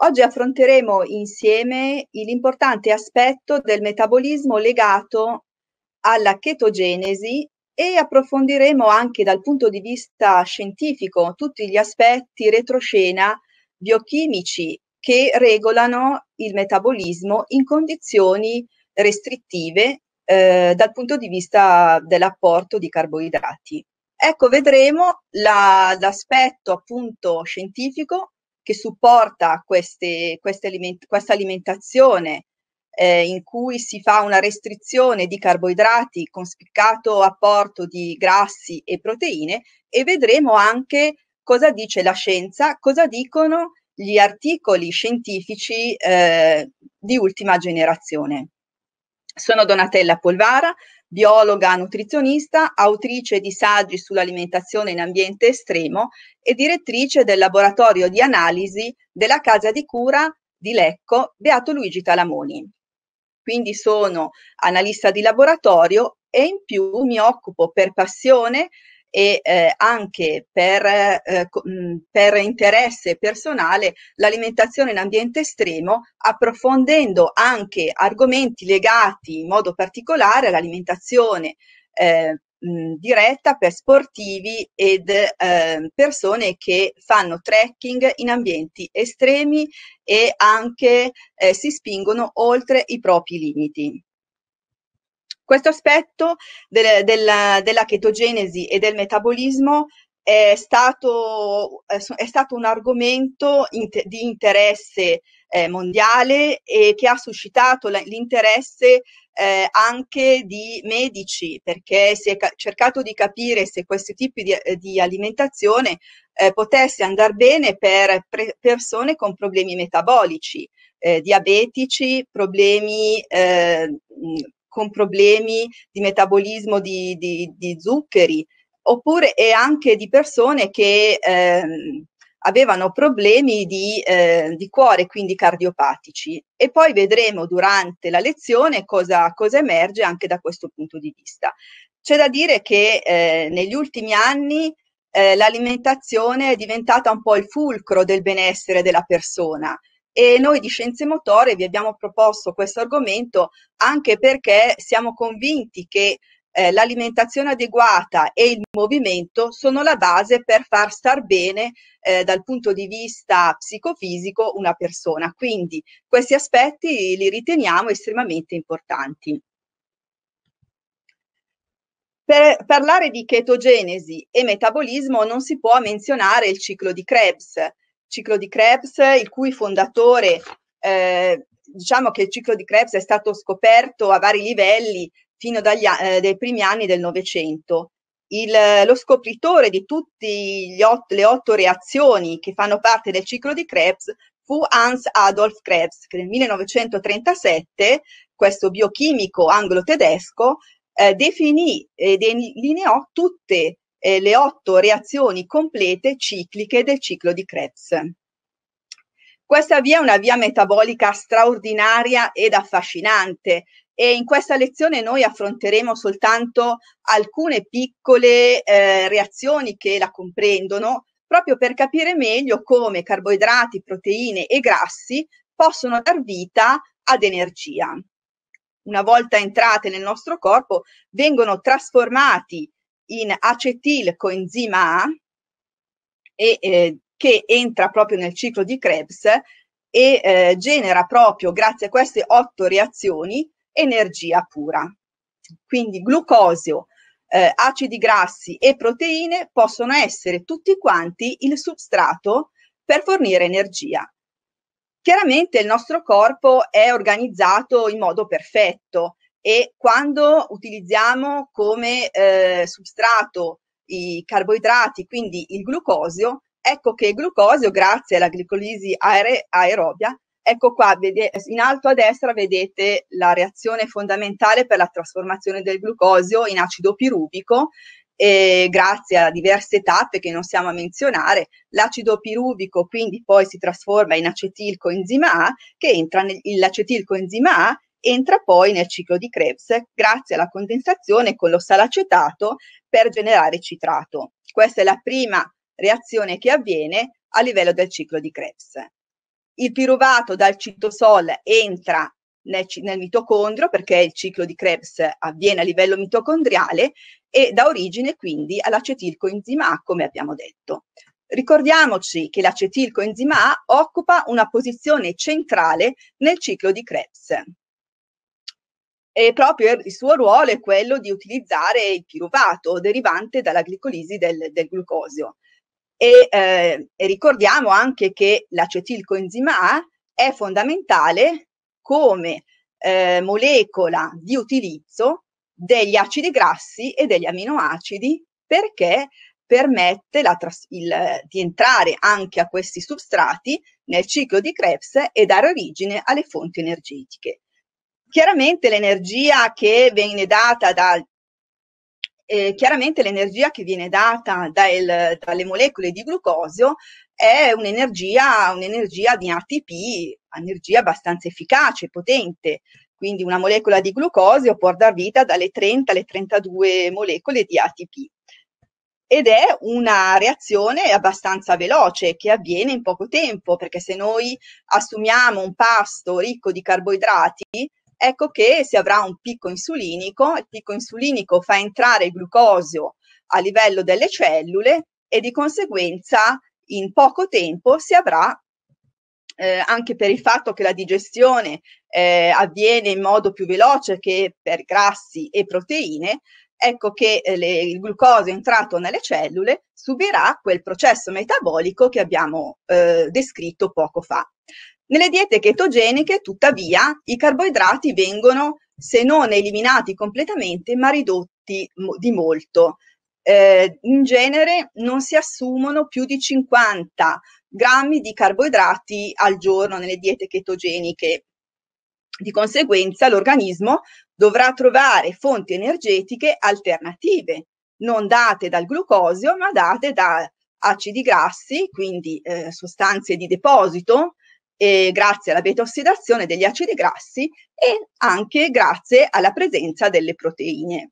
Oggi affronteremo insieme l'importante aspetto del metabolismo legato alla chetogenesi e approfondiremo anche dal punto di vista scientifico tutti gli aspetti retroscena biochimici che regolano il metabolismo in condizioni restrittive eh, dal punto di vista dell'apporto di carboidrati. Ecco, vedremo l'aspetto appunto scientifico che supporta queste, queste aliment- questa alimentazione eh, in cui si fa una restrizione di carboidrati con spiccato apporto di grassi e proteine e vedremo anche cosa dice la scienza, cosa dicono gli articoli scientifici eh, di ultima generazione. Sono Donatella Polvara, biologa nutrizionista, autrice di saggi sull'alimentazione in ambiente estremo e direttrice del laboratorio di analisi della casa di cura di Lecco Beato Luigi Talamoni. Quindi sono analista di laboratorio e in più mi occupo per passione e eh, anche per, eh, mm, per, interesse personale l'alimentazione in ambiente estremo, approfondendo anche argomenti legati in modo particolare all'alimentazione eh, mh, mm, diretta per sportivi ed eh, persone che fanno trekking in ambienti estremi e anche eh, si spingono oltre i propri limiti. Questo aspetto del, della, della chetogenesi e del metabolismo è stato, è stato, un argomento inter, di interesse eh, mondiale e che ha suscitato l'interesse eh, anche di medici, perché si è cercato di capire se questi tipi di, di alimentazione eh, potesse andare bene per persone con problemi metabolici, eh, diabetici, problemi eh, con problemi di metabolismo di, di, di zuccheri, oppure anche di persone che ehm, avevano problemi di, eh, di, cuore, quindi cardiopatici. E poi vedremo durante la lezione cosa, cosa emerge anche da questo punto di vista. C'è da dire che eh, negli ultimi anni eh, l'alimentazione è diventata un po' il fulcro del benessere della persona e noi di Scienze Motore vi abbiamo proposto questo argomento anche perché siamo convinti che eh, l'alimentazione adeguata e il movimento sono la base per far star bene eh, dal punto di vista psicofisico una persona. Quindi questi aspetti li riteniamo estremamente importanti. Per parlare di chetogenesi e metabolismo non si può menzionare il ciclo di Krebs, ciclo di Krebs, il cui fondatore, eh, diciamo che il ciclo di Krebs è stato scoperto a vari livelli fino eh, dai eh, primi anni del Novecento. lo scopritore di tutte ot- le otto reazioni che fanno parte del ciclo di Krebs fu Hans Adolf Krebs, che nel 1937, questo biochimico anglo-tedesco, eh, definì e delineò tutte eh, le otto reazioni complete cicliche del ciclo di Krebs. Questa via è una via metabolica straordinaria ed affascinante e in questa lezione noi affronteremo soltanto alcune piccole eh, reazioni che la comprendono, proprio per capire meglio come carboidrati, proteine e grassi possono dar vita ad energia. Una volta entrate nel nostro corpo, vengono trasformati in acetilcoenzima A e, eh, che entra proprio nel ciclo di Krebs e eh, genera proprio, grazie a queste otto reazioni, energia pura. Quindi glucosio, eh, acidi grassi e proteine possono essere tutti quanti il substrato per fornire energia. Chiaramente il nostro corpo è organizzato in modo perfetto, e quando utilizziamo come eh, substrato i carboidrati, quindi il glucosio, ecco che il glucosio, grazie alla glicolisi aer- aerobia, ecco qua, vede- in alto a destra vedete la reazione fondamentale per la trasformazione del glucosio in acido pirubico, e grazie a diverse tappe che non siamo a menzionare, l'acido pirubico quindi poi si trasforma in acetilcoenzima A che entra nell'acetilcoenzima A entra poi nel ciclo di Krebs grazie alla condensazione con lo salacetato per generare citrato. Questa è la prima reazione che avviene a livello del ciclo di Krebs. Il piruvato dal citosol entra nel, nel, mitocondrio perché il ciclo di Krebs avviene a livello mitocondriale e dà origine quindi all'acetilcoenzima A come abbiamo detto. Ricordiamoci che l'acetilcoenzima A occupa una posizione centrale nel ciclo di Krebs e proprio il suo ruolo è quello di utilizzare il piruvato derivante dalla glicolisi del, del glucosio. E, eh, e, ricordiamo anche che l'acetilcoenzima A è fondamentale come eh, molecola di utilizzo degli acidi grassi e degli aminoacidi perché permette la, il, di entrare anche a questi substrati nel ciclo di Krebs e dare origine alle fonti energetiche. Chiaramente l'energia che viene data dal eh, chiaramente l'energia che viene data dal, dalle molecole di glucosio è un'energia, un'energia di ATP, energia abbastanza efficace, potente. Quindi una molecola di glucosio può dar vita dalle 30 alle 32 molecole di ATP. Ed è una reazione abbastanza veloce che avviene in poco tempo, perché se noi assumiamo un pasto ricco di carboidrati, ecco che si avrà un picco insulinico, il picco insulinico fa entrare il glucosio a livello delle cellule e di conseguenza in poco tempo si avrà eh, anche per il fatto che la digestione eh, avviene in modo più veloce che per grassi e proteine, ecco che eh, le, il glucosio entrato nelle cellule subirà quel processo metabolico che abbiamo eh, descritto poco fa. Nelle diete chetogeniche, tuttavia, i carboidrati vengono, se non eliminati completamente, ma ridotti di molto. Eh, in genere non si assumono più di 50 grammi di carboidrati al giorno nelle diete chetogeniche. Di conseguenza l'organismo dovrà trovare fonti energetiche alternative, non date dal glucosio, ma date da acidi grassi, quindi eh, sostanze di deposito, eh, grazie alla beta ossidazione degli acidi grassi e anche grazie alla presenza delle proteine.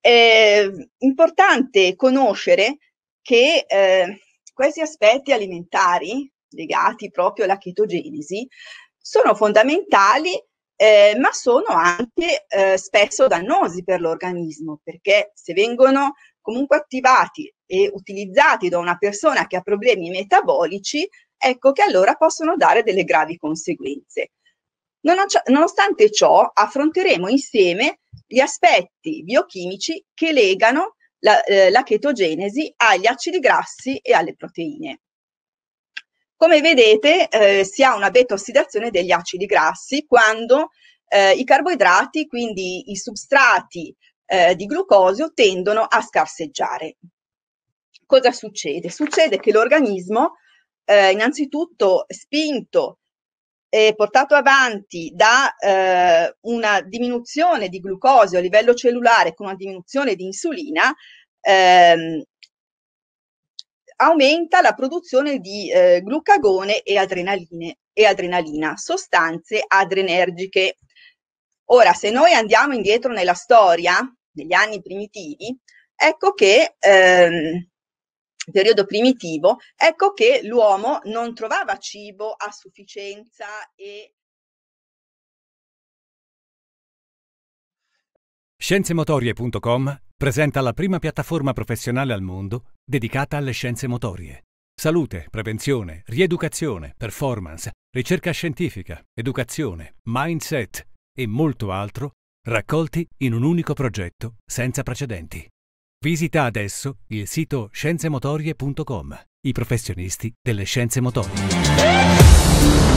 È importante conoscere che eh, questi aspetti alimentari legati proprio alla chetogenesi sono fondamentali eh, ma sono anche eh, spesso dannosi per l'organismo perché se vengono comunque attivati e utilizzati da una persona che ha problemi metabolici ecco che allora possono dare delle gravi conseguenze. Cioè, nonostante ciò, affronteremo insieme gli aspetti biochimici che legano la, eh, la chetogenesi agli acidi grassi e alle proteine. Come vedete, eh, si ha una beta-ossidazione degli acidi grassi quando eh, i carboidrati, quindi i substrati eh, di glucosio, tendono a scarseggiare. Cosa succede? Succede che l'organismo eh, innanzitutto spinto e portato avanti da eh, una diminuzione di glucosio a livello cellulare con una diminuzione di insulina, ehm, aumenta la produzione di eh, glucagone e, adrenaline, e adrenalina, sostanze adrenergiche. Ora, se noi andiamo indietro nella storia, negli anni primitivi, ecco che ehm, periodo primitivo, ecco che l'uomo non trovava cibo a sufficienza e Scienzemotorie.com presenta la prima piattaforma professionale al mondo dedicata alle scienze motorie. Salute, prevenzione, rieducazione, performance, ricerca scientifica, educazione, mindset e molto altro raccolti in un unico progetto senza precedenti. Visita adesso il sito scienzemotorie.com. I professionisti delle scienze motorie.